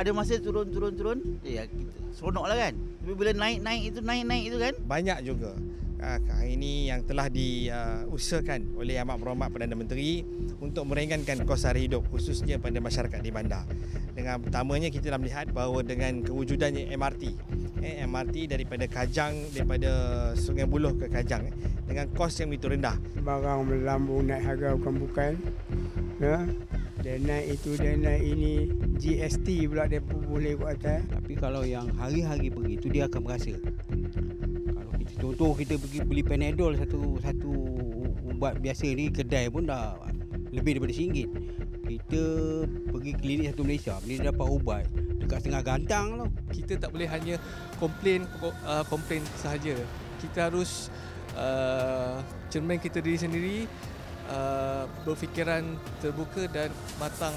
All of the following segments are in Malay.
ada masa turun turun turun eh, ya seronok lah kan tapi bila naik naik itu naik naik itu kan banyak juga ah, hari ini yang telah diusahakan oleh Amat Berhormat Perdana Menteri untuk meringankan kos sara hidup khususnya pada masyarakat di bandar. Dengan pertamanya kita dah melihat bahawa dengan kewujudannya MRT, eh, MRT daripada Kajang daripada Sungai Buloh ke Kajang eh, dengan kos yang begitu rendah. Barang melambung naik harga bukan bukan. Ya. Dia naik itu, dia naik ini GST pula dia pun boleh buat atas Tapi kalau yang hari-hari pergi tu dia akan merasa Kalau kita contoh kita pergi beli Panadol satu satu ubat biasa ni kedai pun dah lebih daripada RM1 Kita pergi klinik satu Malaysia beli dia dapat ubat dekat tengah gantang tu Kita tak boleh hanya komplain uh, komplain sahaja kita harus uh, cermin kita diri sendiri Uh, berfikiran terbuka dan matang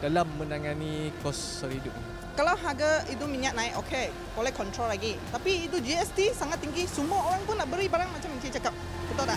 dalam menangani kos sara Kalau harga itu minyak naik, okey, boleh kontrol lagi. Tapi itu GST sangat tinggi, semua orang pun nak beri barang macam yang cakap. Betul tak?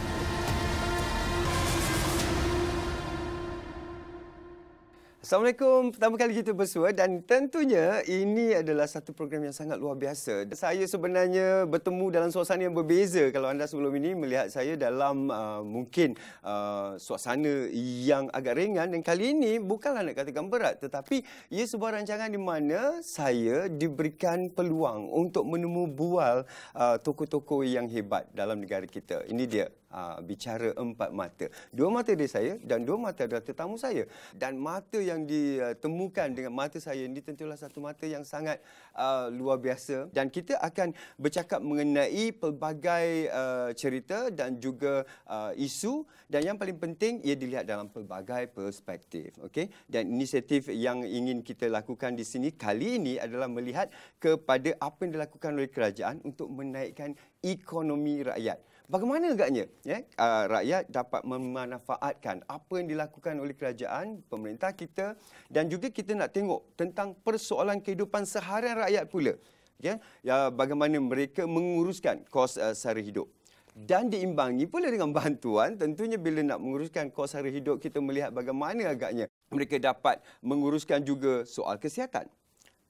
Assalamualaikum. Pertama kali kita bersua dan tentunya ini adalah satu program yang sangat luar biasa. Saya sebenarnya bertemu dalam suasana yang berbeza kalau anda sebelum ini melihat saya dalam uh, mungkin uh, suasana yang agak ringan dan kali ini bukanlah nak katakan berat tetapi ia sebuah rancangan di mana saya diberikan peluang untuk menemu bual uh, tokoh-tokoh yang hebat dalam negara kita. Ini dia uh, bicara empat mata. Dua mata dia saya dan dua mata adalah tetamu saya. Dan mata yang ditemukan dengan mata saya ini tentulah satu mata yang sangat uh, luar biasa. Dan kita akan bercakap mengenai pelbagai uh, cerita dan juga uh, isu. Dan yang paling penting ia dilihat dalam pelbagai perspektif. Okay? Dan inisiatif yang ingin kita lakukan di sini kali ini adalah melihat kepada apa yang dilakukan oleh kerajaan untuk menaikkan ekonomi rakyat. Bagaimana agaknya ya, uh, rakyat dapat memanfaatkan apa yang dilakukan oleh kerajaan, pemerintah kita dan juga kita nak tengok tentang persoalan kehidupan seharian rakyat pula. Ya, ya bagaimana mereka menguruskan kos uh, sara hidup dan diimbangi pula dengan bantuan tentunya bila nak menguruskan kos sehari hidup kita melihat bagaimana agaknya mereka dapat menguruskan juga soal kesihatan,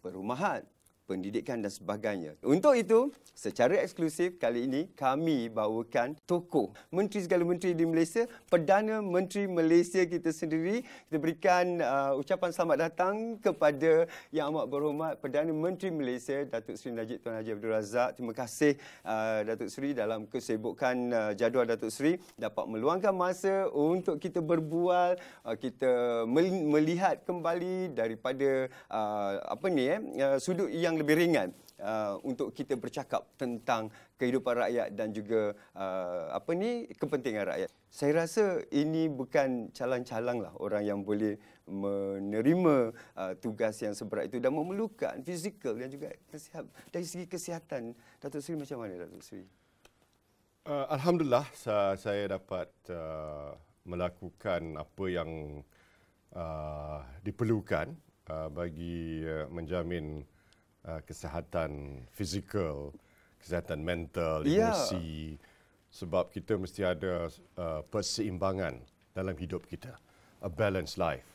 perumahan, pendidikan dan sebagainya. Untuk itu, secara eksklusif kali ini kami bawakan tokoh menteri segala menteri di Malaysia, Perdana Menteri Malaysia kita sendiri. Kita berikan uh, ucapan selamat datang kepada yang amat berhormat Perdana Menteri Malaysia Datuk Seri Najib Tuan Haji Abdul Razak. Terima kasih uh, Datuk Seri dalam kesibukan uh, jadual Datuk Seri dapat meluangkan masa untuk kita berbual, uh, kita melihat kembali daripada uh, apa ni eh uh, sudut yang lebih ringan uh, untuk kita bercakap tentang kehidupan rakyat dan juga uh, apa ni kepentingan rakyat. Saya rasa ini bukan calang-calang lah orang yang boleh menerima uh, tugas yang seberat itu dan memerlukan fizikal dan juga kesihat, dari segi kesihatan. Datuk Seri macam mana Datuk Seri? Uh, Alhamdulillah saya, dapat uh, melakukan apa yang uh, diperlukan uh, bagi uh, menjamin uh, kesihatan fizikal, kesihatan mental, ya. emosi. Sebab kita mesti ada uh, perseimbangan dalam hidup kita. A balanced life.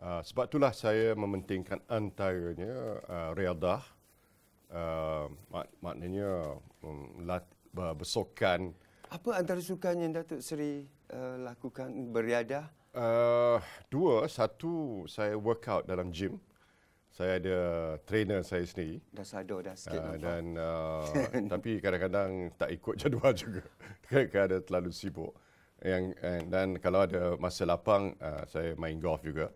Uh, sebab itulah saya mementingkan antaranya uh, riadah. Uh, mak- maknanya um, lat- bersokan. Apa antara sukan yang Datuk Seri uh, lakukan beriadah? Uh, dua, satu saya workout dalam gym saya ada trainer saya sendiri. Dah sadar dah sikit. Uh, dan uh, tapi kadang-kadang tak ikut jadual juga. Kadang-kadang terlalu sibuk. Yang and, eh, dan kalau ada masa lapang uh, saya main golf juga.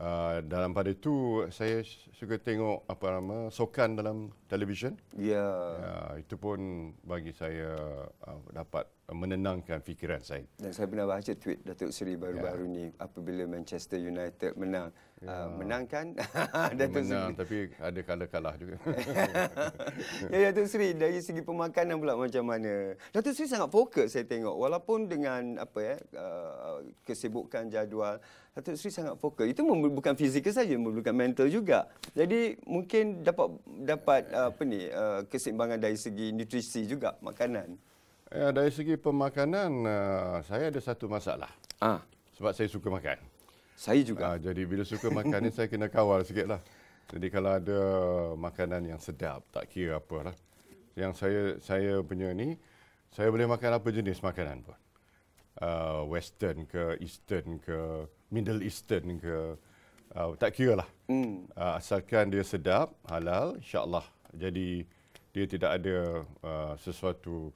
Uh, dalam pada itu saya suka tengok apa nama sokan dalam televisyen. Ya. Yeah. Uh, itu pun bagi saya uh, dapat menenangkan fikiran saya. Dan saya pernah baca tweet Datuk Seri baru-baru ya. ni apabila Manchester United menang. Ya. Uh, menangkan Datuk menang, Seri. tapi ada kala kalah juga. ya Datuk Seri, dari segi pemakanan pula macam mana? Datuk Seri sangat fokus saya tengok walaupun dengan apa ya ah, kesibukan jadual Datuk Seri sangat fokus. Itu bukan fizikal saja, bukan mental juga. Jadi mungkin dapat dapat apa ni uh, keseimbangan dari segi nutrisi juga makanan. Uh, dari segi pemakanan, uh, saya ada satu masalah. Ah. Sebab saya suka makan. Saya juga. Uh, jadi bila suka makan ini saya kena kawal lah. Jadi kalau ada makanan yang sedap, tak kira apa lah. Yang saya saya punya ni, saya boleh makan apa jenis makanan pun. Uh, Western ke Eastern ke Middle Eastern ke uh, tak kira lah mm. uh, asalkan dia sedap halal insyaallah jadi dia tidak ada uh, sesuatu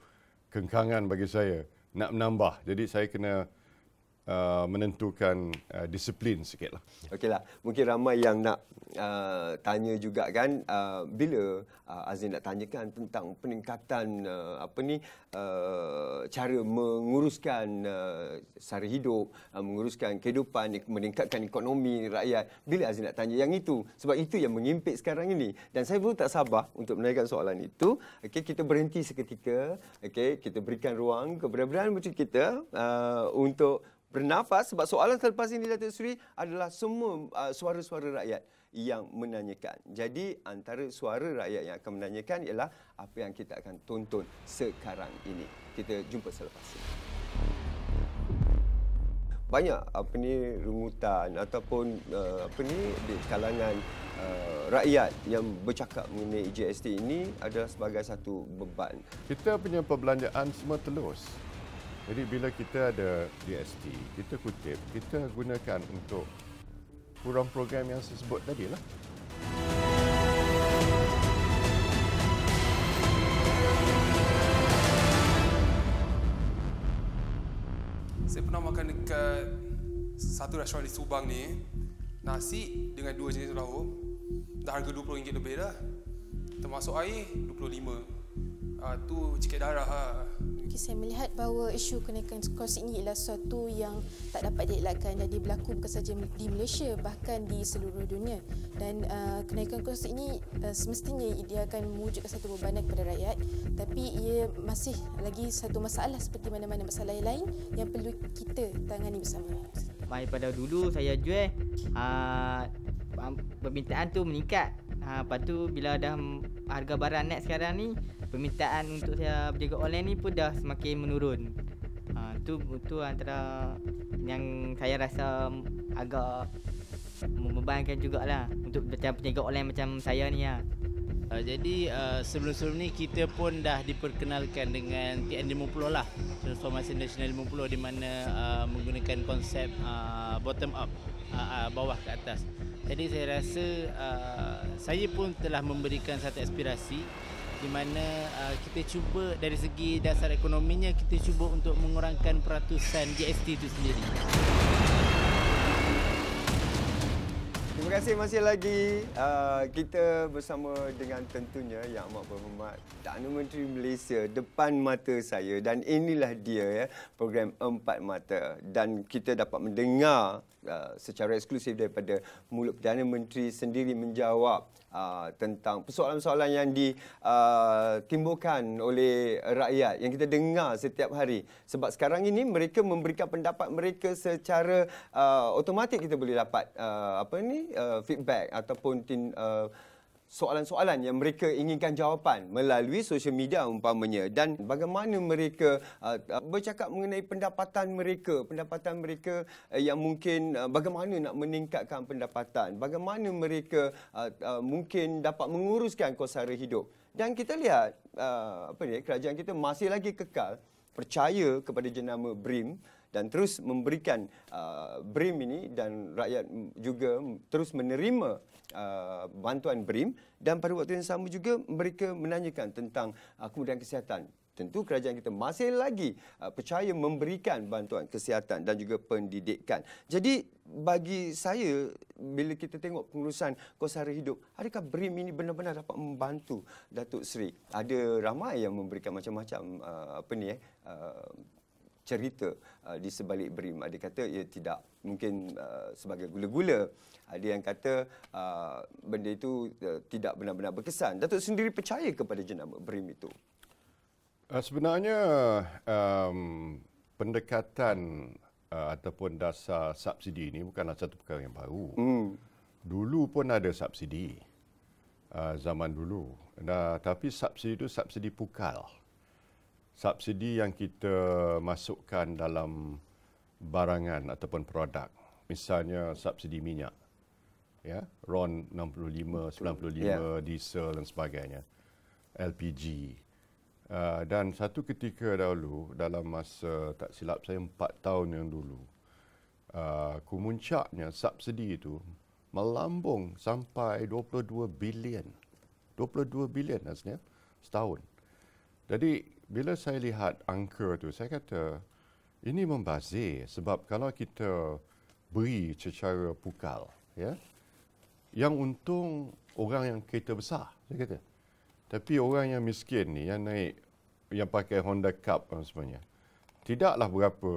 kengkangan bagi saya nak menambah. Jadi saya kena uh, menentukan uh, disiplin sikit lah. Okeylah. Mungkin ramai yang nak uh, tanya juga kan uh, bila uh, Azin nak tanyakan tentang peningkatan uh, apa ni uh, cara menguruskan uh, sara hidup, uh, menguruskan kehidupan, meningkatkan ekonomi rakyat. Bila Azin nak tanya yang itu? Sebab itu yang mengimpit sekarang ini. Dan saya pun tak sabar untuk menaikkan soalan itu. Okey, kita berhenti seketika. Okey, kita berikan ruang kepada brand kita uh, untuk bernafas sebab soalan selepas ini Datuk Seri adalah semua uh, suara-suara rakyat yang menanyakan. Jadi antara suara rakyat yang akan menanyakan ialah apa yang kita akan tonton sekarang ini. Kita jumpa selepas ini. Banyak apa ni rungutan ataupun uh, apa ni di kalangan uh, rakyat yang bercakap mengenai GST ini adalah sebagai satu beban. Kita punya perbelanjaan semua telus. Jadi bila kita ada DST, kita kutip, kita gunakan untuk kurang program yang saya sebut tadi lah. Saya pernah makan dekat satu restoran di Subang ni. Nasi dengan dua jenis lauk. Dah harga RM20 lebih dah. Termasuk air, RM25 uh, tu cikai darah ha. Ah. Okay, saya melihat bahawa isu kenaikan kos ini ialah sesuatu yang tak dapat dielakkan jadi berlaku bukan saja di Malaysia bahkan di seluruh dunia dan uh, kenaikan kos ini uh, semestinya dia akan mewujudkan satu bebanan kepada rakyat tapi ia masih lagi satu masalah seperti mana-mana masalah yang lain yang perlu kita tangani bersama. Mai pada dulu saya jual uh, permintaan tu meningkat Ha, lepas tu bila dah harga barang naik sekarang ni permintaan untuk saya berjaga online ni pun dah semakin menurun. Ha, tu tu antara yang saya rasa agak membebankan jugalah untuk macam penjaga online macam saya ni lah. Uh, jadi uh, sebelum-sebelum ni kita pun dah diperkenalkan dengan TN50 lah Transformasi Nasional 50 di mana uh, menggunakan konsep uh, bottom up uh, uh, bawah ke atas jadi saya rasa uh, saya pun telah memberikan satu aspirasi di mana uh, kita cuba dari segi dasar ekonominya kita cuba untuk mengurangkan peratusan GST itu sendiri. Terima kasih masih lagi uh, kita bersama dengan tentunya yang amat berhormat Tanu Menteri Malaysia depan mata saya dan inilah dia ya program Empat Mata dan kita dapat mendengar uh, secara eksklusif daripada mulut Perdana Menteri sendiri menjawab uh, tentang persoalan-persoalan yang ditimbulkan uh, oleh rakyat yang kita dengar setiap hari. Sebab sekarang ini mereka memberikan pendapat mereka secara uh, otomatik kita boleh dapat uh, apa ni uh, feedback ataupun uh, soalan-soalan yang mereka inginkan jawapan melalui sosial media umpamanya dan bagaimana mereka uh, uh, bercakap mengenai pendapatan mereka pendapatan mereka uh, yang mungkin uh, bagaimana nak meningkatkan pendapatan bagaimana mereka uh, uh, mungkin dapat menguruskan kos hara hidup dan kita lihat uh, apa ni kerajaan kita masih lagi kekal percaya kepada jenama BRIM dan terus memberikan uh, BRIM ini dan rakyat juga terus menerima uh, bantuan BRIM dan pada waktu yang sama juga mereka menanyakan tentang uh, kemudahan kesihatan tentu kerajaan kita masih lagi uh, percaya memberikan bantuan kesihatan dan juga pendidikan. Jadi bagi saya bila kita tengok pengurusan kos hara hidup, adakah BRIM ini benar-benar dapat membantu Datuk Seri? Ada ramai yang memberikan macam-macam uh, apa ni eh uh, cerita uh, di sebalik BRIM. Ada kata ia tidak mungkin uh, sebagai gula-gula. Ada yang kata uh, benda itu uh, tidak benar-benar berkesan. Datuk sendiri percaya kepada jenama BRIM itu? Uh, sebenarnya um, pendekatan uh, ataupun dasar subsidi ini bukanlah satu perkara yang baru. Hmm. Dulu pun ada subsidi. Uh, zaman dulu. Nah, tapi subsidi itu subsidi pukal subsidi yang kita masukkan dalam barangan ataupun produk. Misalnya subsidi minyak. Ya, RON 65, 95, yeah. diesel dan sebagainya. LPG. Uh, ah, dan satu ketika dahulu, dalam masa tak silap saya, empat tahun yang dulu, uh, kemuncaknya subsidi itu melambung sampai 22 bilion. 22 bilion rasanya setahun. Jadi bila saya lihat angka tu, saya kata ini membazir sebab kalau kita beri secara pukal, ya, yang untung orang yang kereta besar, saya kata. Tapi orang yang miskin ni, yang naik, yang pakai Honda Cup dan sebagainya, tidaklah berapa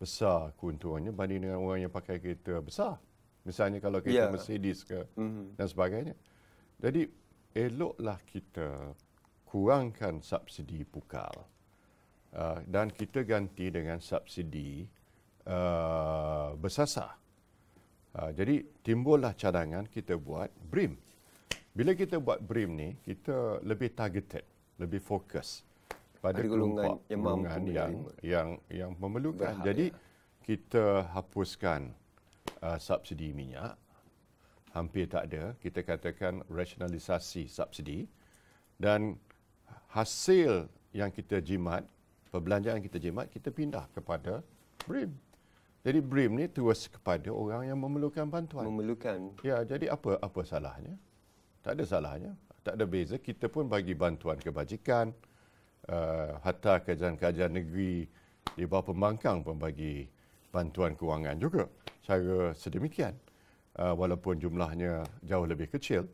besar keuntungannya banding dengan orang yang pakai kereta besar. Misalnya kalau kereta yeah. Mercedes ke mm-hmm. dan sebagainya. Jadi, eloklah kita kurangkan subsidi pukal uh, dan kita ganti dengan subsidi uh, bersasar. Uh, jadi timbullah cadangan kita buat BRIM. Bila kita buat BRIM ni, kita lebih targeted, lebih fokus pada golongan yang mampu yang, yang yang yang memerlukan. Berhak, jadi ya. kita hapuskan uh, subsidi minyak hampir tak ada. Kita katakan rasionalisasi subsidi dan hasil yang kita jimat, perbelanjaan kita jimat, kita pindah kepada BRIM. Jadi BRIM ni terus kepada orang yang memerlukan bantuan. Memerlukan. Ya, jadi apa apa salahnya? Tak ada salahnya. Tak ada beza. Kita pun bagi bantuan kebajikan, uh, hatta kerajaan-kerajaan negeri, di bawah pembangkang pun bagi bantuan kewangan juga. Cara sedemikian. Uh, walaupun jumlahnya jauh lebih kecil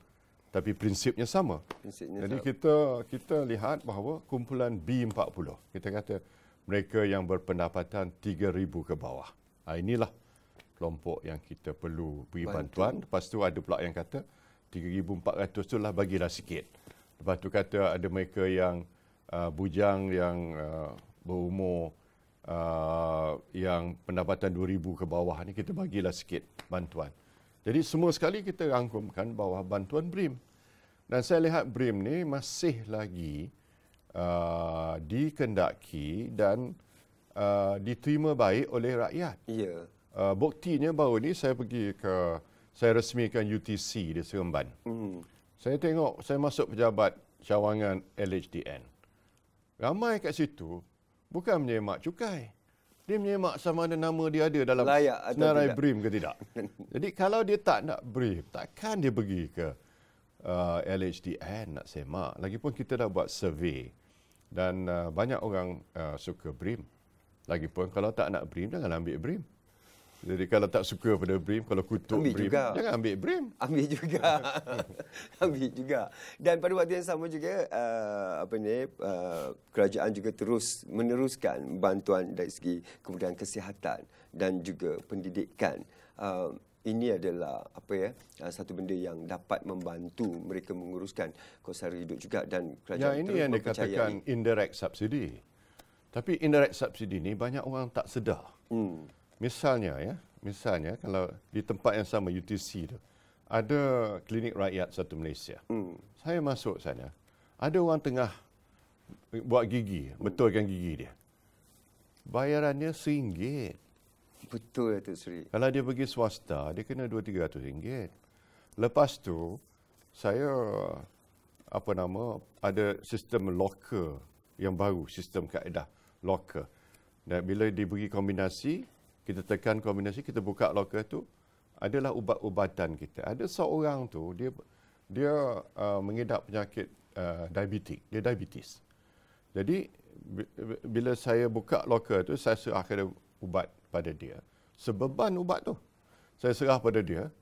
tapi prinsipnya sama. Prinsipnya Jadi sama. kita kita lihat bahawa kumpulan B40 kita kata mereka yang berpendapatan 3000 ke bawah. Ha, inilah kelompok yang kita perlu beri Bantu. bantuan. Lepas tu ada pula yang kata 3400 tu lah bagilah sikit. Lepas tu kata ada mereka yang uh, bujang yang uh, berumur Uh, yang pendapatan 2000 ke bawah ni kita bagilah sikit bantuan. Jadi semua sekali kita rangkumkan bawah bantuan BRIM. Dan saya lihat BRIM ni masih lagi uh, dikendaki dan uh, diterima baik oleh rakyat. Ya. Yeah. Uh, buktinya baru ni saya pergi ke saya resmikan UTC di Seremban. Hmm. Saya tengok saya masuk pejabat cawangan LHDN. Ramai kat situ bukan menyemak cukai dia menyemak sama ada nama dia ada dalam Layak senarai tidak. BRIM ke tidak. Jadi kalau dia tak nak BRIM, takkan dia pergi ke uh, LHDN nak semak. Lagipun kita dah buat survey dan uh, banyak orang uh, suka BRIM. Lagipun kalau tak nak BRIM, jangan ambil BRIM. Jadi kalau tak suka pada brim, kalau kutuk ambil brim, juga. jangan ambil brim. Ambil juga. ambil juga. Dan pada waktu yang sama juga, uh, apa ni, uh, kerajaan juga terus meneruskan bantuan dari segi kemudahan kesihatan dan juga pendidikan. Uh, ini adalah apa ya uh, satu benda yang dapat membantu mereka menguruskan kos sara hidup juga dan kerajaan ya, ini yang dikatakan indirect subsidi. Tapi indirect subsidi ini banyak orang tak sedar. Hmm. Misalnya ya, misalnya kalau di tempat yang sama UTC tu ada klinik rakyat satu Malaysia. Hmm. Saya masuk sana. Ada orang tengah buat gigi, betulkan gigi dia. Bayarannya RM1. Betul ya Tok Sri. Kalau dia pergi swasta, dia kena RM2-300. Lepas tu, saya apa nama ada sistem locker yang baru sistem kaedah locker dan bila diberi kombinasi kita tekan kombinasi, kita buka loker tu adalah ubat-ubatan kita. Ada seorang tu dia dia uh, mengidap penyakit uh, diabetik, dia diabetes. Jadi bila saya buka loker tu saya serah ada ubat pada dia. Sebeban ubat tu saya serah pada dia.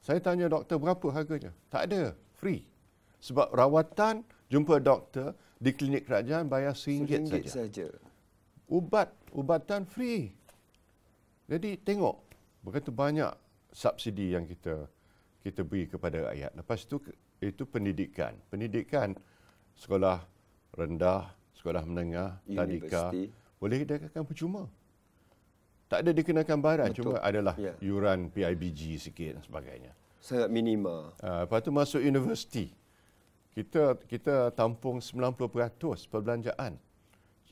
Saya tanya doktor berapa harganya? Tak ada, free. Sebab rawatan jumpa doktor di klinik kerajaan bayar RM1 saja. Ubat ubatan free. Jadi tengok begitu banyak subsidi yang kita kita beri kepada rakyat. Lepas itu itu pendidikan. Pendidikan sekolah rendah, sekolah menengah, tadika boleh dikatakan percuma. Tak ada dikenakan barang, cuma adalah ya. yuran PIBG sikit dan sebagainya. Sangat minima. Uh, ah, lepas tu masuk universiti. Kita kita tampung 90% perbelanjaan.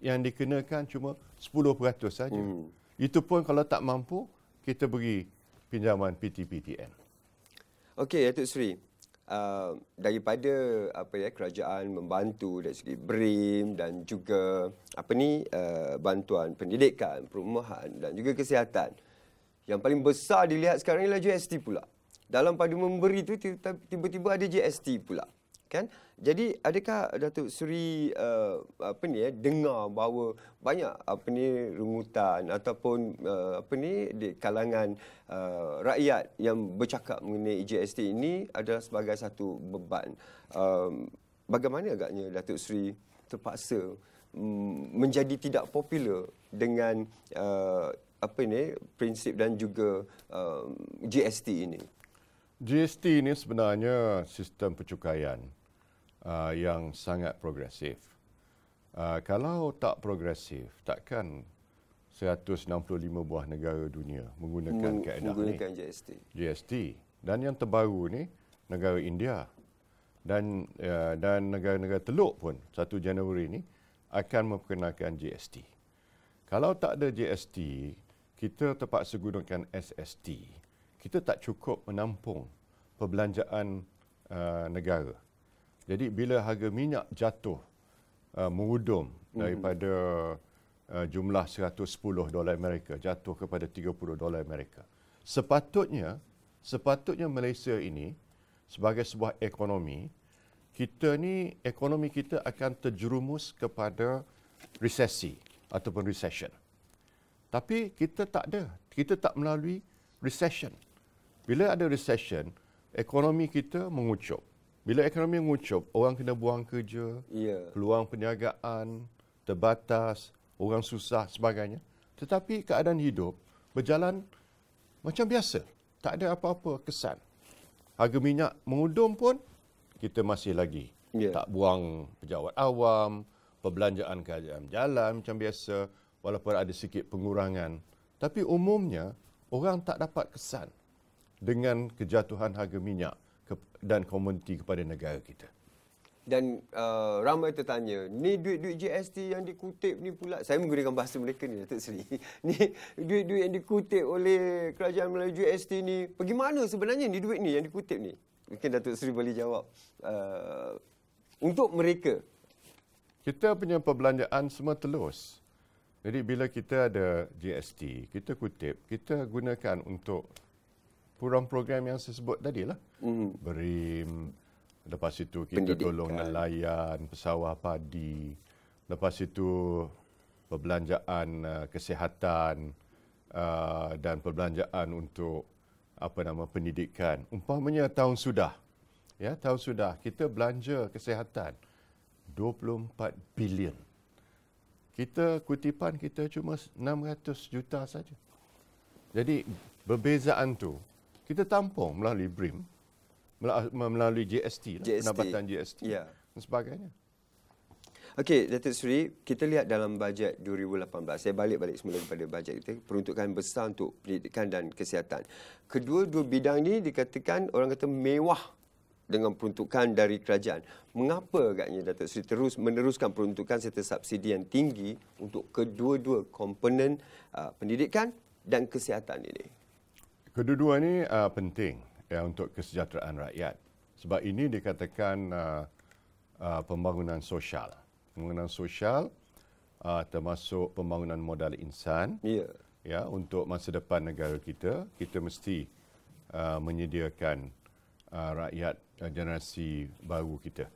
Yang dikenakan cuma 10% saja. Hmm. Itu pun kalau tak mampu, kita beri pinjaman PTPTN. Okey, Datuk Seri. Uh, daripada apa ya kerajaan membantu dari segi BRIM dan juga apa ni uh, bantuan pendidikan, perumahan dan juga kesihatan. Yang paling besar dilihat sekarang ialah GST pula. Dalam pada memberi itu tiba-tiba ada GST pula kan jadi adakah Datuk Seri uh, apa ni ya dengar bahawa banyak apa ni rungutan ataupun uh, apa ni di kalangan uh, rakyat yang bercakap mengenai GST ini adalah sebagai satu beban um, bagaimana agaknya Datuk Seri terpaksa um, menjadi tidak popular dengan uh, apa ni prinsip dan juga uh, um, GST ini GST ini sebenarnya sistem percukaian uh, yang sangat progresif. Uh, kalau tak progresif, takkan 165 buah negara dunia menggunakan Meng- keadaan ini. GST. GST. Dan yang terbaru ni negara India dan uh, dan negara-negara teluk pun 1 Januari ini akan memperkenalkan GST. Kalau tak ada GST, kita terpaksa gunakan SST. Kita tak cukup menampung perbelanjaan uh, negara. Uh, jadi bila harga minyak jatuh uh, mengudum daripada uh, jumlah 110 dolar Amerika jatuh kepada 30 dolar Amerika. Sepatutnya sepatutnya Malaysia ini sebagai sebuah ekonomi kita ni ekonomi kita akan terjerumus kepada resesi ataupun recession. Tapi kita tak ada. Kita tak melalui recession. Bila ada recession, ekonomi kita mengucup. Bila ekonomi mengucup, orang kena buang kerja, yeah. peluang perniagaan terbatas, orang susah sebagainya. Tetapi keadaan hidup berjalan macam biasa. Tak ada apa-apa kesan. Harga minyak mengudum pun kita masih lagi. Yeah. Tak buang pejabat awam, perbelanjaan kerajaan jalan macam biasa walaupun ada sikit pengurangan. Tapi umumnya orang tak dapat kesan dengan kejatuhan harga minyak dan komuniti kepada negara kita. Dan uh, ramai tertanya, ni duit-duit GST yang dikutip ni pula, saya menggunakan bahasa mereka ni Datuk Seri. ni duit-duit yang dikutip oleh kerajaan melalui GST ni, Bagaimana sebenarnya ni duit ni yang dikutip ni? Mungkin Datuk Seri boleh jawab. Uh, untuk mereka. Kita punya perbelanjaan semua telus. Jadi bila kita ada GST, kita kutip, kita gunakan untuk program-program yang saya sebut tadi lah. Mm-hmm. Mm. Berim, lepas itu kita Pendidikan. tolong nelayan, pesawah padi, lepas itu perbelanjaan uh, kesihatan uh, dan perbelanjaan untuk apa nama pendidikan. Umpamanya tahun sudah. Ya, tahun sudah kita belanja kesihatan 24 bilion. Kita kutipan kita cuma 600 juta saja. Jadi perbezaan tu kita tampung melalui BRIM, melalui GST, GST. Lah, penambatan GST ya. dan sebagainya. Okey, Datuk Seri, kita lihat dalam bajet 2018. Saya balik-balik semula kepada bajet kita. Peruntukan besar untuk pendidikan dan kesihatan. Kedua-dua bidang ini dikatakan orang kata mewah dengan peruntukan dari kerajaan. Mengapa agaknya Datuk Seri terus meneruskan peruntukan serta subsidi yang tinggi untuk kedua-dua komponen uh, pendidikan dan kesihatan ini? kedua-dua ini uh, penting ya untuk kesejahteraan rakyat. Sebab ini dikatakan uh, uh, pembangunan sosial. Pembangunan sosial uh, termasuk pembangunan modal insan. Ya. Ya, untuk masa depan negara kita, kita mesti uh, menyediakan uh, rakyat uh, generasi baru kita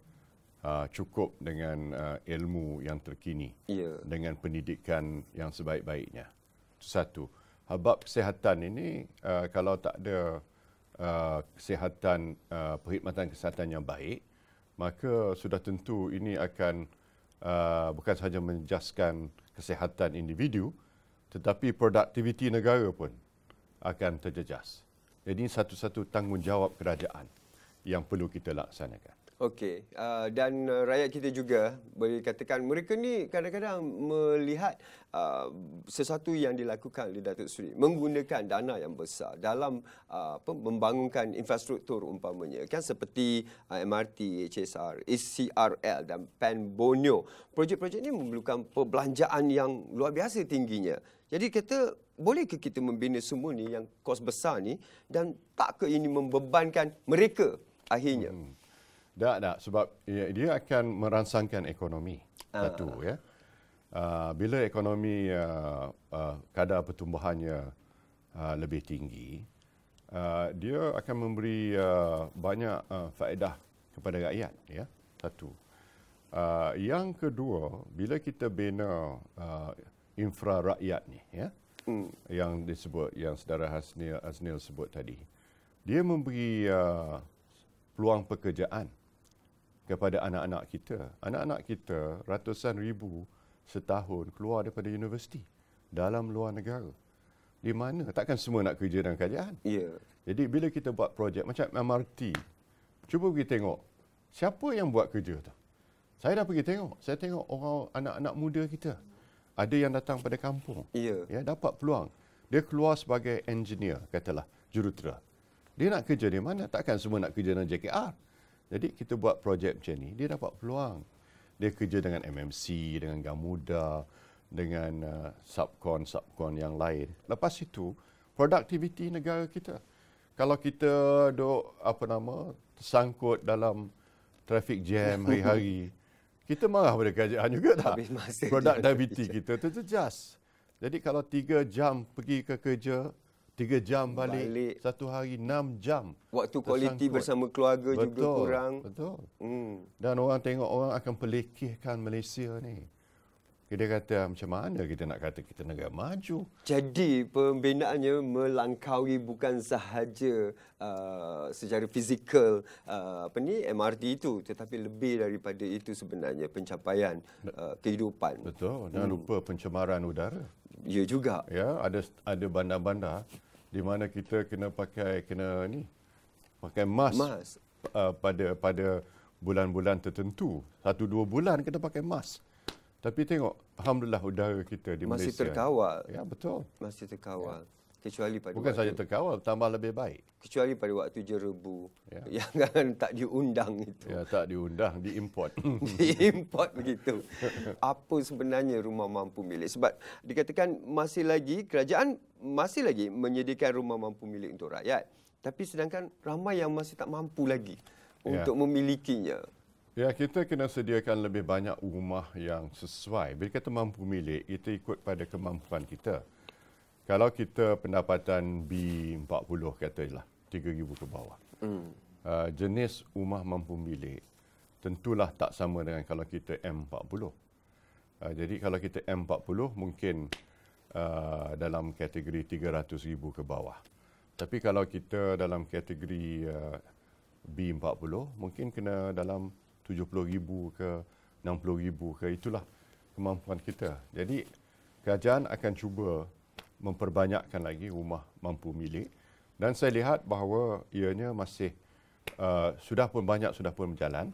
uh, cukup dengan uh, ilmu yang terkini, yeah. dengan pendidikan yang sebaik-baiknya. Satu bab kesihatan ini uh, kalau tak ada uh, kesihatan uh, perkhidmatan kesihatan yang baik maka sudah tentu ini akan uh, bukan sahaja menjejaskan kesihatan individu tetapi produktiviti negara pun akan terjejas. Jadi satu-satu tanggungjawab kerajaan yang perlu kita laksanakan. Okey, uh, dan uh, rakyat kita juga boleh katakan mereka ni kadang-kadang melihat uh, sesuatu yang dilakukan oleh Datuk Seri menggunakan dana yang besar dalam uh, apa, membangunkan infrastruktur umpamanya kan seperti uh, MRT, HSR, SCRL dan Pan Bonio. Projek-projek ini memerlukan perbelanjaan yang luar biasa tingginya. Jadi kita boleh ke kita membina semua ni yang kos besar ni dan tak ke ini membebankan mereka akhirnya? Hmm. Tak, tak. Sebab ya, dia akan merangsangkan ekonomi. Uh. Satu, ya. Uh, bila ekonomi uh, uh, kadar pertumbuhannya uh, lebih tinggi, uh, dia akan memberi uh, banyak uh, faedah kepada rakyat. Ya. Satu. Uh, yang kedua, bila kita bina uh, infra rakyat ni, ya, mm. yang disebut, yang saudara Hasnil, Hasnil sebut tadi, dia memberi uh, peluang pekerjaan kepada anak-anak kita. Anak-anak kita ratusan ribu setahun keluar daripada universiti dalam luar negara. Di mana? Takkan semua nak kerja dalam kerajaan. Ya. Jadi bila kita buat projek macam MRT, cuba pergi tengok siapa yang buat kerja tu. Saya dah pergi tengok. Saya tengok orang anak-anak muda kita. Ada yang datang pada kampung. Ya. Ya, dapat peluang. Dia keluar sebagai engineer, katalah, jurutera. Dia nak kerja di mana? Takkan semua nak kerja dalam JKR. Jadi kita buat projek macam ni, dia dapat peluang. Dia kerja dengan MMC, dengan Gamuda, dengan uh, subkon-subkon yang lain. Lepas itu, produktiviti negara kita. Kalau kita dok apa nama tersangkut dalam traffic jam hari-hari, kita marah pada kerajaan juga tak? Habis masa Produktiviti kita terjejas. Jadi kalau tiga jam pergi ke kerja, Tiga jam balik, balik. satu hari enam jam. Waktu kualiti bersama keluarga betul, juga kurang. Betul. Hmm. Dan orang tengok orang akan pelikihkan Malaysia ni. Kita kata macam mana kita nak kata kita negara maju. Jadi pembinaannya melangkaui bukan sahaja uh, secara fizikal uh, apa ni MRT itu tetapi lebih daripada itu sebenarnya pencapaian uh, kehidupan. Betul. Jangan hmm. lupa pencemaran udara. Ya juga. Ya, ada ada bandar-bandar di mana kita kena pakai kena ni pakai mask, mask. Uh, pada pada bulan-bulan tertentu satu dua bulan kita pakai mask tapi tengok alhamdulillah udara kita di masih Malaysia masih terkawal ya betul masih terkawal ya kecuali pada bukan saja terkawal tambah lebih baik kecuali pada waktu jerebu ya. yang kan tak diundang itu ya tak diundang diimport diimport begitu apa sebenarnya rumah mampu milik sebab dikatakan masih lagi kerajaan masih lagi menyediakan rumah mampu milik untuk rakyat tapi sedangkan ramai yang masih tak mampu lagi ya. untuk memilikinya Ya, kita kena sediakan lebih banyak rumah yang sesuai. Bila kata mampu milik, kita ikut pada kemampuan kita kalau kita pendapatan B40 katalah 3000 ke bawah. Hmm. Uh, jenis rumah mampu milik tentulah tak sama dengan kalau kita M40. Uh, ah, jadi kalau kita M40 mungkin uh, dalam kategori 300000 ke bawah. Tapi kalau kita dalam kategori uh, B40 mungkin kena dalam 70000 ke 60000 ke itulah kemampuan kita. Jadi kerajaan akan cuba memperbanyakkan lagi rumah mampu milik dan saya lihat bahawa ianya masih uh, sudah pun banyak sudah pun berjalan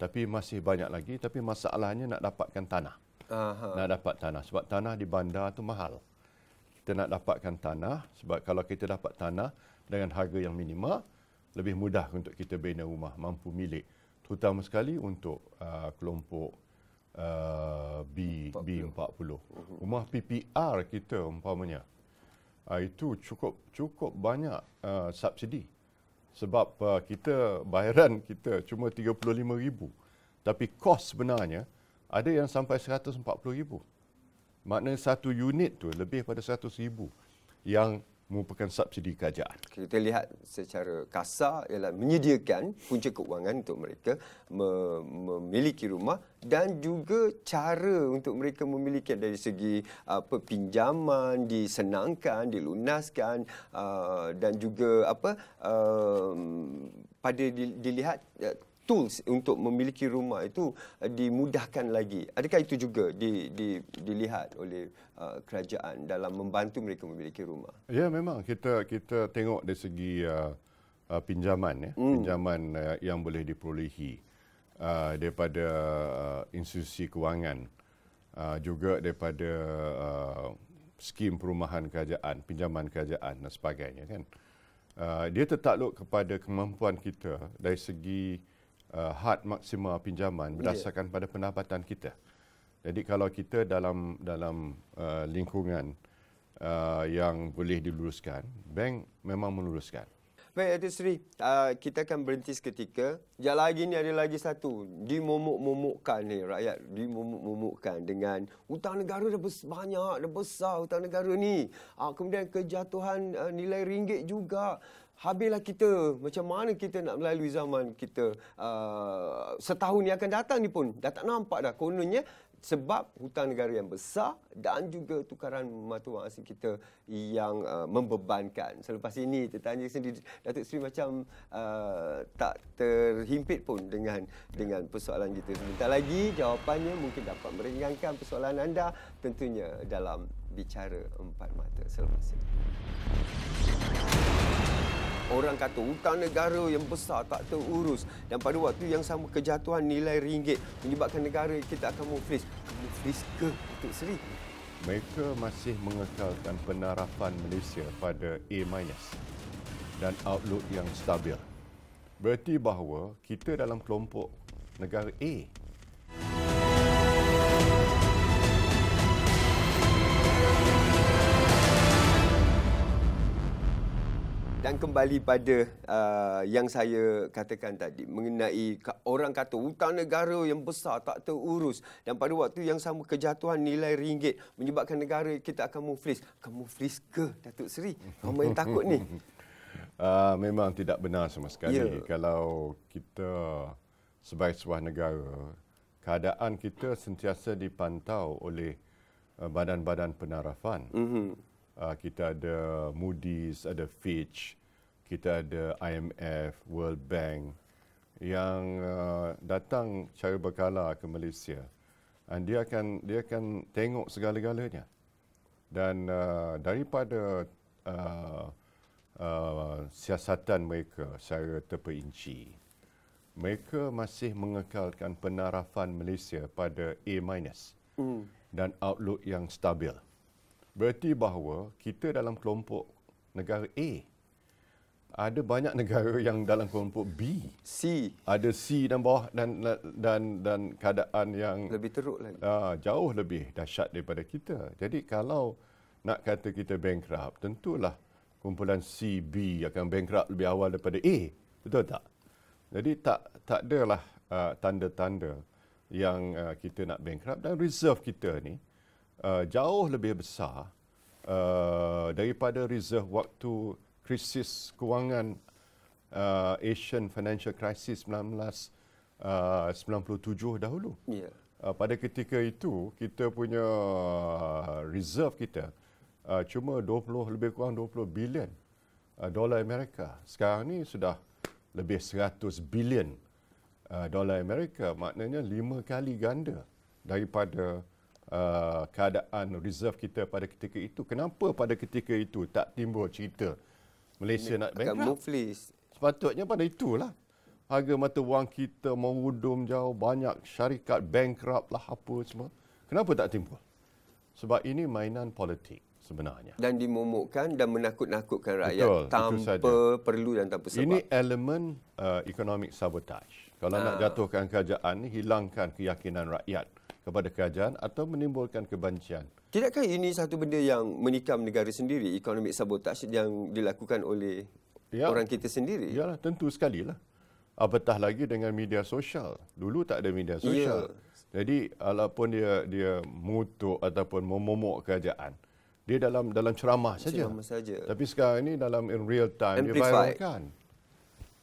tapi masih banyak lagi tapi masalahnya nak dapatkan tanah. Aha. Nak dapat tanah sebab tanah di bandar tu mahal. Kita nak dapatkan tanah sebab kalau kita dapat tanah dengan harga yang minima lebih mudah untuk kita bina rumah mampu milik terutama sekali untuk uh, kelompok B 40. B40. Mhm. Rumah PPR kita umpamanya ah, itu cukup cukup banyak uh, subsidi. Sebab uh, kita bayaran kita cuma 35,000 tapi kos sebenarnya ada yang sampai 140,000. Maknanya satu unit tu lebih pada 100,000 yang merupakan subsidi kerajaan. Kita lihat secara kasar ialah menyediakan punca keuangan untuk mereka memiliki rumah dan juga cara untuk mereka memiliki dari segi apa pinjaman disenangkan, dilunaskan uh, dan juga apa um, pada dilihat uh, tools untuk memiliki rumah itu eh, dimudahkan lagi. Adakah itu juga di, di, dilihat oleh uh, kerajaan dalam membantu mereka memiliki rumah? Ya, memang kita kita tengok dari segi uh, uh, pinjaman ya, hmm. pinjaman uh, yang boleh diperolehi uh, daripada uh, institusi kewangan uh, juga daripada uh, skim perumahan kerajaan, pinjaman kerajaan dan sebagainya kan. Uh, dia tertakluk kepada kemampuan kita dari segi uh, had maksima pinjaman ya. berdasarkan yeah. pada pendapatan kita. Jadi kalau kita dalam dalam uh, lingkungan uh, yang boleh diluluskan bank memang meluruskan. Baik, itu Sri. Uh, kita akan berhenti seketika. Sekejap lagi ni ada lagi satu. Dimumuk-mumukkan ni rakyat. Dimumuk-mumukkan dengan hutang negara dah banyak, dah besar hutang negara ni. Uh, kemudian kejatuhan uh, nilai ringgit juga habislah kita macam mana kita nak melalui zaman kita uh, setahun yang akan datang ni pun dah tak nampak dah kononnya sebab hutang negara yang besar dan juga tukaran mata wang asing kita yang uh, membebankan. Selepas ini tertanya sendiri Datuk Seri macam uh, tak terhimpit pun dengan dengan persoalan kita. Sebentar lagi jawapannya mungkin dapat meringankan persoalan anda tentunya dalam bicara empat mata selepas ini. Orang kata hutang negara yang besar tak terurus dan pada waktu yang sama kejatuhan nilai ringgit menyebabkan negara kita akan muflis. Muflis ke Datuk Seri? Mereka masih mengekalkan penarafan Malaysia pada A- dan outlook yang stabil. Berarti bahawa kita dalam kelompok negara A dan kembali pada uh, yang saya katakan tadi mengenai orang kata hutang negara yang besar tak terurus dan pada waktu yang sama kejatuhan nilai ringgit menyebabkan negara kita akan muflis ke muflis ke Datuk Seri ramai yang takut ni uh, memang tidak benar sama sekali yeah. kalau kita sebagai sebuah negara keadaan kita sentiasa dipantau oleh uh, badan-badan penarafan mm-hmm. Uh, kita ada Moody's, ada Fitch, kita ada IMF, World Bank yang uh, datang cara berkala ke Malaysia. dan dia akan dia akan tengok segala-galanya. Dan uh, daripada uh, uh, siasatan mereka secara terperinci, mereka masih mengekalkan penarafan Malaysia pada A-. Mm. Dan outlook yang stabil. Berarti bahawa kita dalam kelompok negara A. Ada banyak negara yang dalam kelompok B. C. Ada C dan bawah dan dan dan, keadaan yang lebih teruk lagi. Uh, jauh lebih dahsyat daripada kita. Jadi kalau nak kata kita bankrupt, tentulah kumpulan C B akan bankrupt lebih awal daripada A. Betul tak? Jadi tak tak adalah uh, tanda-tanda yang uh, kita nak bankrupt dan reserve kita ni uh, jauh lebih besar uh, daripada reserve waktu krisis kewangan uh, Asian Financial Crisis 1997 uh, dahulu. Yeah. Uh, pada ketika itu, kita punya uh, reserve kita uh, cuma 20 lebih kurang 20 bilion uh, dolar Amerika. Sekarang ni sudah lebih 100 bilion uh, dolar Amerika. Maknanya lima kali ganda daripada Uh, keadaan reserve kita pada ketika itu. Kenapa pada ketika itu tak timbul cerita Malaysia Ini nak bankrupt? Sepatutnya pada itulah. Harga mata wang kita merudum jauh, banyak syarikat bankrupt lah apa semua. Kenapa tak timbul? Sebab ini mainan politik sebenarnya. Dan dimomokkan dan menakut-nakutkan rakyat Betul, tanpa perlu dan tanpa sebab. Ini elemen uh, economic sabotage. Kalau ha. nak jatuhkan kerajaan hilangkan keyakinan rakyat kepada kerajaan atau menimbulkan kebencian. Tidakkah ini satu benda yang menikam negara sendiri, ekonomi sabotage yang dilakukan oleh ya. orang kita sendiri? Ya, tentu sekali lah. Apatah lagi dengan media sosial. Dulu tak ada media ya. sosial. Ya. Jadi, walaupun dia dia mutuk ataupun memomok kerajaan, dia dalam dalam ceramah saja. Ceramah saja. Tapi sekarang ini dalam in real time, Amplified. dia viralkan.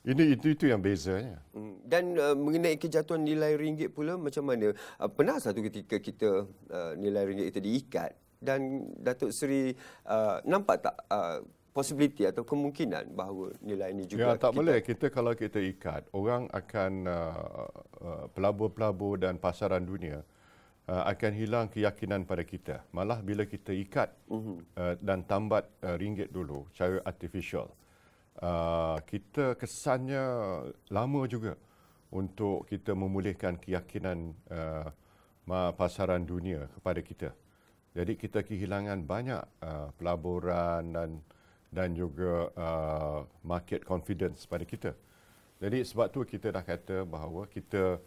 Ini itu itu yang bezanya. Mm, dan uh, mengenai kejatuhan nilai ringgit pula macam mana? Uh, pernah satu ketika kita uh, nilai ringgit itu diikat dan Datuk Seri uh, nampak tak uh, possibility atau kemungkinan bahawa nilai ini juga Ya tak kita... boleh kita kalau kita ikat orang akan uh, uh, dan pasaran dunia uh, akan hilang keyakinan pada kita. Malah bila kita ikat uh-huh. uh, dan tambat uh, ringgit dulu secara artificial. Ah, kita kesannya lama juga untuk kita memulihkan keyakinan uh, pasaran dunia kepada kita. Jadi kita kehilangan banyak uh, pelaburan dan dan juga uh, market confidence pada kita. Jadi sebab tu kita dah kata bahawa kita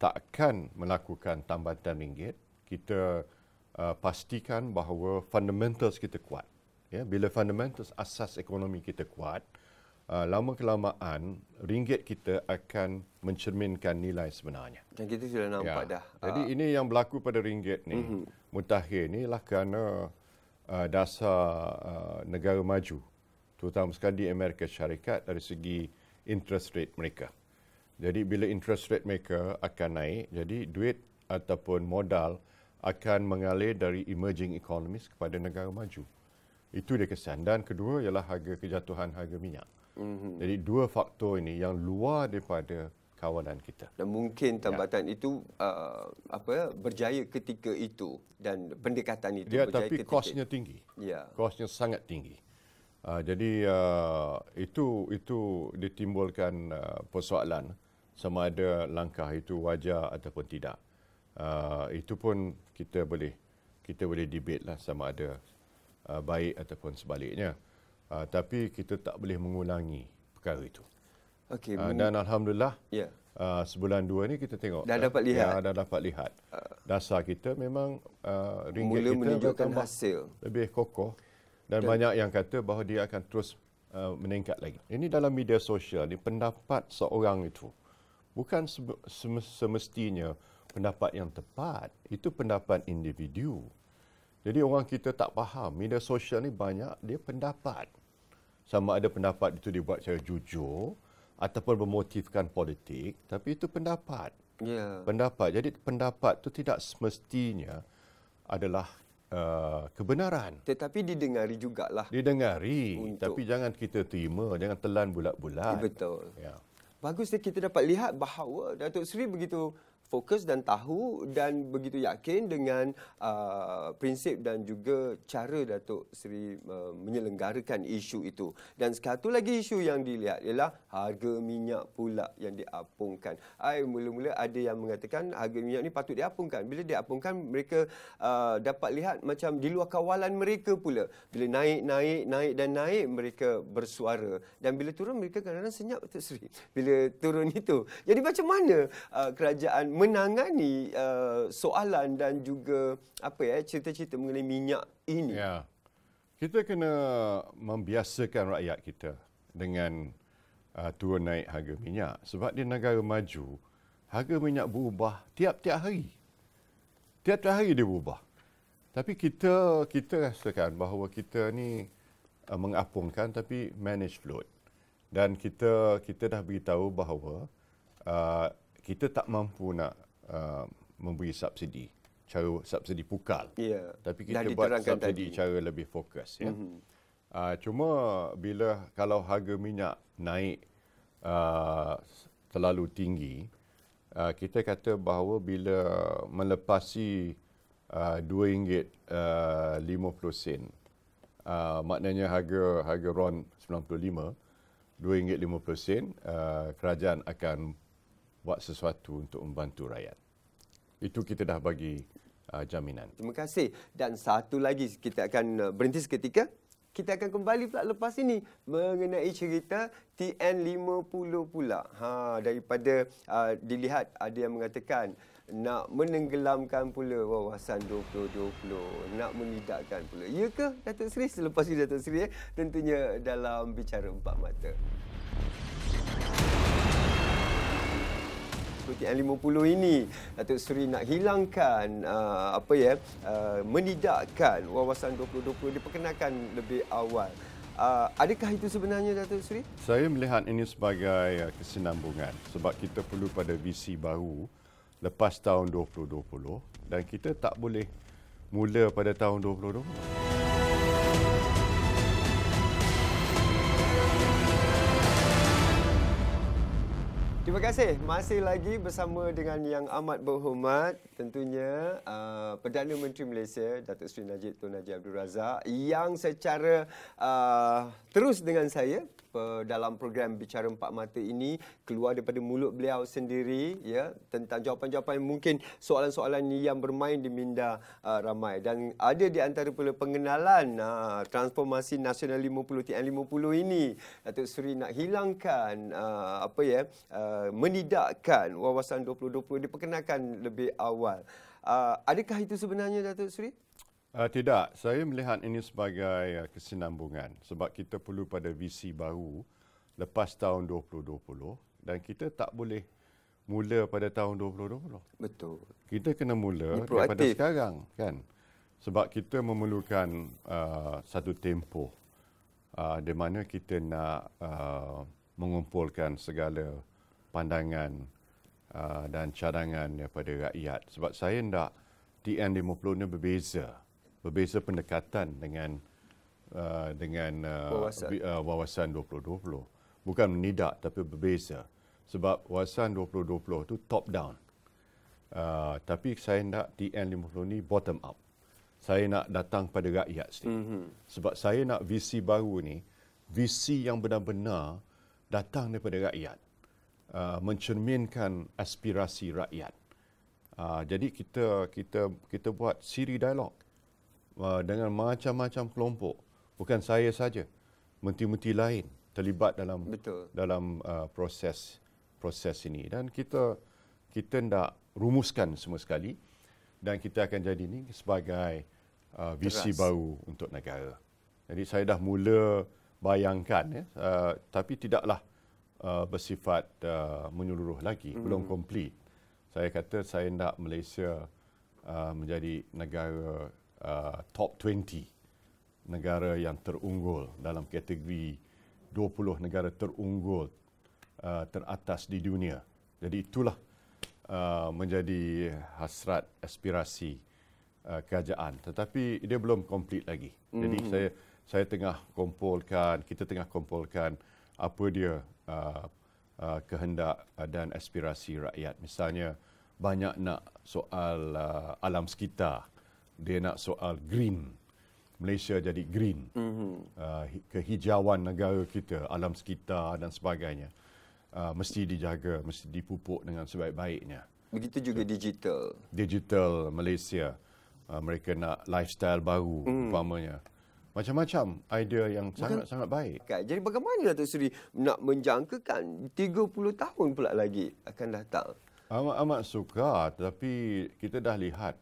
takkan melakukan tambatan ringgit. Kita uh, pastikan bahawa fundamentals kita kuat ya bila fundamentals asas ekonomi kita kuat uh, lama kelamaan ringgit kita akan mencerminkan nilai sebenarnya dan kita sudah nampak ya. dah jadi uh. ini yang berlaku pada ringgit ni mm-hmm. mutakhir ni lah kerana uh, dasar uh, negara maju terutama sekali di Amerika Syarikat dari segi interest rate mereka jadi bila interest rate mereka akan naik jadi duit ataupun modal akan mengalir dari emerging economies kepada negara maju. Itu dia kesan. Dan kedua ialah harga kejatuhan harga minyak. Mm-hmm. Jadi dua faktor ini yang luar daripada kawalan kita. Dan mungkin ya. tambatan ya. itu uh, apa berjaya ketika itu dan pendekatan itu dia, berjaya tapi ketika. Tapi kosnya tinggi. Ya. Kosnya sangat tinggi. Uh, jadi uh, itu itu ditimbulkan uh, persoalan sama ada langkah itu wajar ataupun tidak. Uh, itu pun kita boleh kita boleh debate lah sama ada uh, baik ataupun sebaliknya. Uh, tapi kita tak boleh mengulangi perkara itu. Okay, uh, dan Alhamdulillah, yeah. uh, sebulan dua ini kita tengok. Dah, dapat uh, ya, lihat. Ya, dah dapat lihat. Uh. Dasar kita memang uh, ringgit Mula kita menunjukkan hasil. lebih kokoh. Dan, dan banyak yang kata bahawa dia akan terus uh, meningkat lagi. Ini dalam media sosial, ini pendapat seorang itu. Bukan semestinya pendapat yang tepat. Itu pendapat individu. Jadi orang kita tak faham media sosial ni banyak dia pendapat. Sama ada pendapat itu dibuat secara jujur ataupun bermotifkan politik tapi itu pendapat. Ya. Yeah. Pendapat. Jadi pendapat tu tidak semestinya adalah Uh, kebenaran. Tetapi didengari juga lah Didengari. Untuk... Tapi jangan kita terima, jangan telan bulat-bulat. betul. Ya. Bagus kita dapat lihat bahawa Datuk Seri begitu fokus dan tahu dan begitu yakin dengan uh, prinsip dan juga cara Datuk Seri uh, menyelenggarakan isu itu. Dan satu lagi isu yang dilihat ialah harga minyak pula yang diapungkan. Ai mula-mula ada yang mengatakan harga minyak ni patut diapungkan. Bila diapungkan mereka uh, dapat lihat macam di luar kawalan mereka pula. Bila naik naik naik dan naik mereka bersuara dan bila turun mereka kadang-kadang senyap Datuk Seri. Bila turun itu. Jadi macam mana uh, kerajaan menangani uh, soalan dan juga apa ya cerita-cerita mengenai minyak ini. Ya. Kita kena membiasakan rakyat kita dengan uh, turun naik harga minyak sebab di negara maju harga minyak berubah tiap-tiap hari. Tiap-tiap hari dia berubah. Tapi kita kita rasakan bahawa kita ni uh, mengapungkan tapi manage float. Dan kita kita dah beritahu bahawa uh, kita tak mampu nak uh, memberi subsidi cara subsidi pukal. Ya. Yeah. Tapi kita Dah buat subsidi tadi. cara lebih fokus Mm-hmm. Uh, cuma bila kalau harga minyak naik uh, terlalu tinggi uh, kita kata bahawa bila melepasi uh, RM2.50 uh, uh, maknanya harga harga RON 95 RM2.50 sen uh, kerajaan akan buat sesuatu untuk membantu rakyat. Itu kita dah bagi uh, jaminan. Terima kasih. Dan satu lagi kita akan uh, berhenti seketika. Kita akan kembali pula lepas ini mengenai cerita TN50 pula. Ha, daripada uh, dilihat ada yang mengatakan nak menenggelamkan pula wawasan 2020. Nak menidakkan pula. Ya ke Datuk Seri? Selepas ini Datuk Seri eh, tentunya dalam Bicara Empat Mata. seperti N50 ini Datuk Seri nak hilangkan uh, apa ya uh, menidakkan wawasan 2020 diperkenalkan lebih awal. Uh, adakah itu sebenarnya Datuk Seri? Saya melihat ini sebagai uh, kesinambungan sebab kita perlu pada visi baru lepas tahun 2020 dan kita tak boleh mula pada tahun 2020. Terima kasih masih lagi bersama dengan yang amat berhormat tentunya uh, Perdana Menteri Malaysia Datuk Seri Najib Tun Haji Abdul Razak yang secara uh, terus dengan saya dalam program Bicara Empat Mata ini keluar daripada mulut beliau sendiri ya tentang jawapan-jawapan yang mungkin soalan-soalan yang bermain di minda uh, ramai dan ada di antara pula pengenalan uh, transformasi nasional 50 TN 50 ini Datuk Seri nak hilangkan uh, apa ya uh, menidakkan wawasan 2020 diperkenalkan lebih awal uh, adakah itu sebenarnya Datuk Seri Uh, tidak, saya melihat ini sebagai uh, kesinambungan sebab kita perlu pada visi baru lepas tahun 2020 dan kita tak boleh mula pada tahun 2020. Betul. Kita kena mula daripada sekarang kan. Sebab kita memerlukan uh, satu tempoh uh, di mana kita nak uh, mengumpulkan segala pandangan uh, dan cadangan daripada rakyat. Sebab saya nak TN50 ni berbeza berbeza pendekatan dengan uh, dengan uh, wawasan. Uh, wawasan 2020 bukan menidak tapi berbeza sebab wawasan 2020 itu top down uh, tapi saya nak TN50 ni bottom up saya nak datang pada rakyat sini mm-hmm. sebab saya nak visi baru ni visi yang benar-benar datang daripada rakyat uh, mencerminkan aspirasi rakyat uh, jadi kita kita kita buat siri dialog Ah, dengan macam-macam kelompok bukan saya saja menteri-menteri lain terlibat dalam Betul. dalam uh, proses proses ini dan kita kita hendak rumuskan semua sekali dan kita akan jadi ini sebagai uh, visi Teras. baru untuk negara. Jadi saya dah mula bayangkan ya uh, tapi tidaklah uh, bersifat uh, menyeluruh lagi mm. belum complete. Saya kata saya nak Malaysia uh, menjadi negara uh, top 20 negara yang terunggul dalam kategori 20 negara terunggul uh, teratas di dunia. Jadi itulah uh, menjadi hasrat aspirasi uh, kerajaan tetapi dia belum komplit lagi. hmm Jadi saya saya tengah kumpulkan, kita tengah kumpulkan apa dia uh, uh, kehendak dan aspirasi rakyat. Misalnya banyak nak soal uh, alam sekitar dia nak soal green. Malaysia jadi green. Mm-hmm. Uh, kehijauan negara kita, alam sekitar dan sebagainya. Uh, mesti dijaga, mesti dipupuk dengan sebaik-baiknya. Begitu juga so, digital. Digital Malaysia. Uh, mereka nak lifestyle baru mm. umpamanya. Macam-macam idea yang sangat-sangat baik. Okay. Jadi bagaimana Datuk lah Seri nak menjangkakan 30 tahun pula lagi akan datang? Amat-amat sukar tetapi kita dah lihat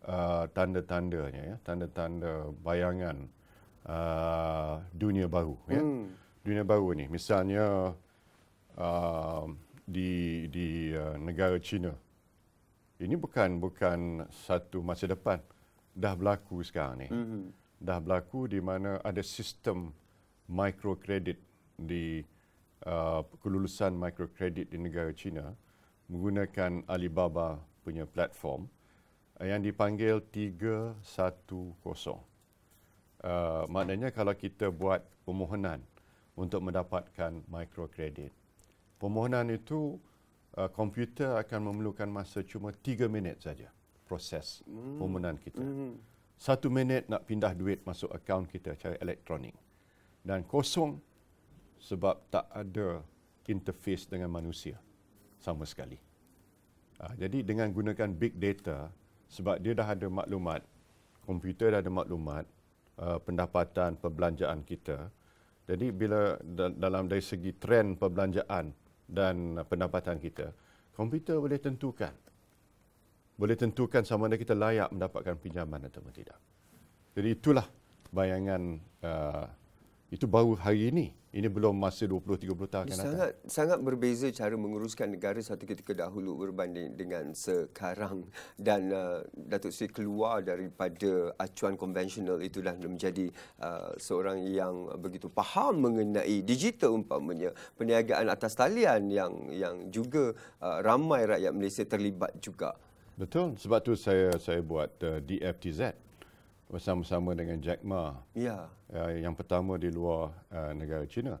Uh, tanda-tandanya ya tanda-tanda bayangan uh, dunia baru ya hmm. dunia baru ni misalnya uh, di di uh, negara China ini bukan bukan satu masa depan dah berlaku sekarang ni hmm. dah berlaku di mana ada sistem mikrokredit di uh, kelulusan mikrokredit di negara China menggunakan Alibaba punya platform yang dipanggil 310. Uh, maknanya kalau kita buat permohonan untuk mendapatkan mikrokredit. Permohonan itu uh, komputer akan memerlukan masa cuma 3 minit saja proses hmm. permohonan kita. Hmm. Satu minit nak pindah duit masuk akaun kita secara elektronik. Dan kosong sebab tak ada interface dengan manusia sama sekali. Uh, jadi dengan gunakan big data, sebab dia dah ada maklumat, komputer dah ada maklumat uh, pendapatan perbelanjaan kita. Jadi bila da- dalam dari segi tren perbelanjaan dan uh, pendapatan kita, komputer boleh tentukan. Boleh tentukan sama ada kita layak mendapatkan pinjaman atau tidak. Jadi itulah bayangan uh, itu baru hari ini ini belum masa 20 30 tahun akan datang. Sangat sangat berbeza cara menguruskan negara satu ketika dahulu berbanding dengan sekarang dan uh, Datuk Seri keluar daripada acuan konvensional itu dan menjadi uh, seorang yang begitu faham mengenai digital umpamanya perniagaan atas talian yang yang juga uh, ramai rakyat Malaysia terlibat juga. Betul sebab tu saya saya buat uh, DFTZ bersama-sama dengan Jack Ma ya. ya yang pertama di luar uh, negara China.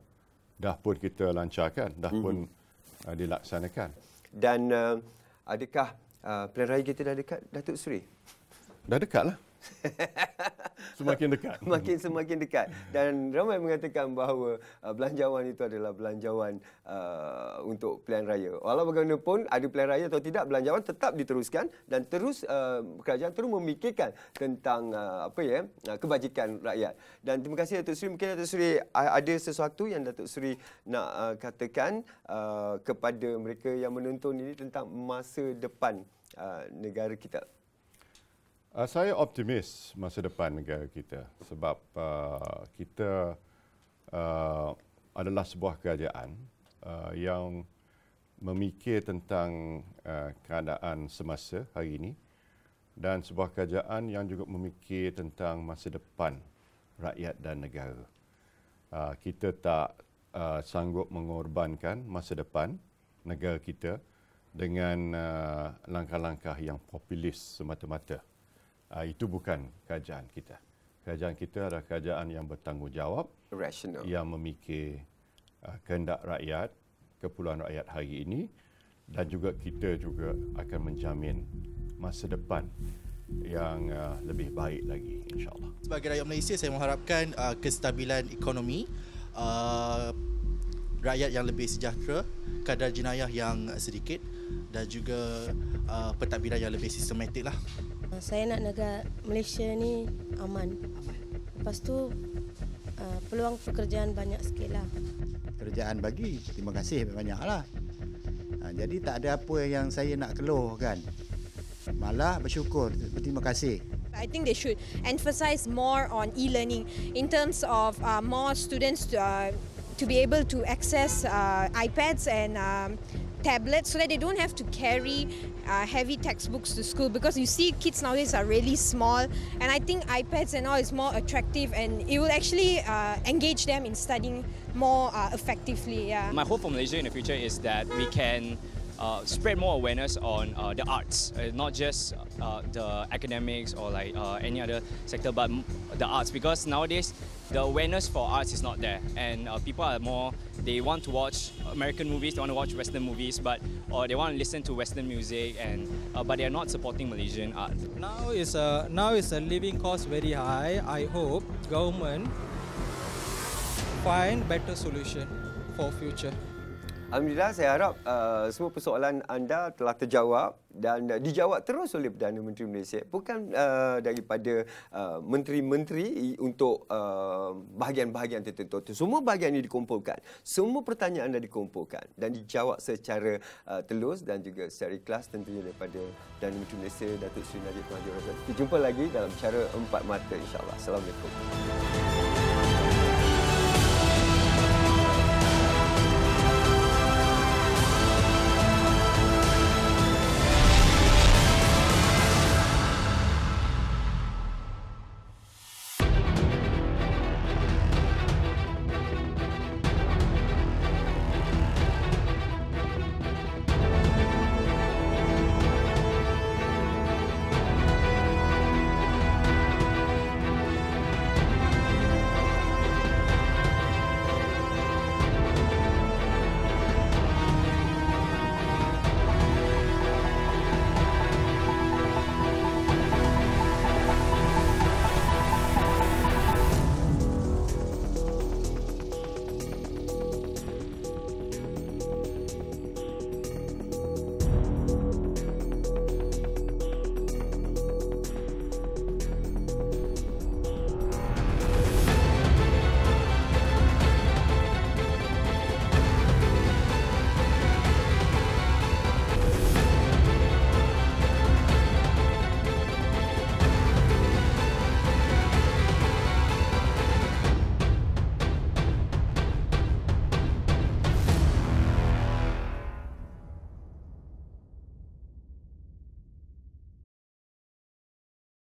Dah pun kita lancarkan, dah pun mm-hmm. dilaksanakan. Dan uh, adakah uh, pelan raya kita dah dekat, Datuk Seri? Dah dekat lah. semakin dekat. Semakin semakin dekat. Dan ramai mengatakan bahawa uh, belanjawan itu adalah belanjawan uh, untuk pilihan raya. Walau bagaimanapun ada pilihan raya atau tidak, belanjawan tetap diteruskan dan terus uh, kerajaan terus memikirkan tentang uh, apa ya uh, kebajikan rakyat. Dan terima kasih Datuk Seri. Mungkin Datuk Seri ada sesuatu yang Datuk Seri nak uh, katakan uh, kepada mereka yang menonton ini tentang masa depan uh, negara kita. Uh, saya optimis masa depan negara kita sebab uh, kita uh, adalah sebuah kerajaan uh, yang memikir tentang uh, keadaan semasa hari ini dan sebuah kerajaan yang juga memikir tentang masa depan rakyat dan negara. Uh, kita tak uh, sanggup mengorbankan masa depan negara kita dengan uh, langkah-langkah yang populis semata-mata. Uh, uh, itu bukan kerajaan kita. Kerajaan kita adalah kerajaan yang bertanggungjawab, Rational. yang memikir uh, kehendak rakyat, keperluan rakyat hari ini dan juga kita juga akan menjamin masa depan yang uh, lebih baik lagi insyaallah. Sebagai rakyat Malaysia saya mengharapkan uh, kestabilan ekonomi, uh, rakyat yang lebih sejahtera, kadar jenayah yang sedikit dan juga uh, pentadbiran yang lebih sistematik lah. Ah, saya nak negara Malaysia ni aman. Lepas tu uh, peluang pekerjaan banyak sikit lah. Kerjaan bagi, terima kasih banyak lah. Ha, ah, jadi tak ada apa yang saya nak keluh kan. Malah bersyukur, berterima kasih. I think they should emphasize more on e-learning in terms of uh, more students to, uh, to be able to access uh, iPads and uh, tablets so that they don't have to carry uh, heavy textbooks to school because you see kids nowadays are really small and I think iPads and all is more attractive and it will actually uh, engage them in studying more uh, effectively. Yeah. My hope for Malaysia in the future is that we can uh, spread more awareness on uh, the arts, uh, not just uh, the academics or like uh, any other sector, but the arts. Because nowadays, the awareness for arts is not there, and uh, people are more they want to watch American movies, they want to watch Western movies, but or they want to listen to Western music, and but they are not supporting Malaysian art. Now is a now is a living cost very high. I hope government find better solution for future. Alhamdulillah saya harap uh, semua persoalan anda telah terjawab dan uh, dijawab terus oleh Perdana Menteri Malaysia bukan uh, daripada uh, menteri-menteri untuk uh, bahagian-bahagian tertentu itu. semua bahagian ini dikumpulkan semua pertanyaan anda dikumpulkan dan dijawab secara uh, telus dan juga secara ikhlas tentunya daripada Perdana Menteri Malaysia Datuk Seri Najib Tuan Kita jumpa lagi dalam cara empat mata insyaallah. Assalamualaikum.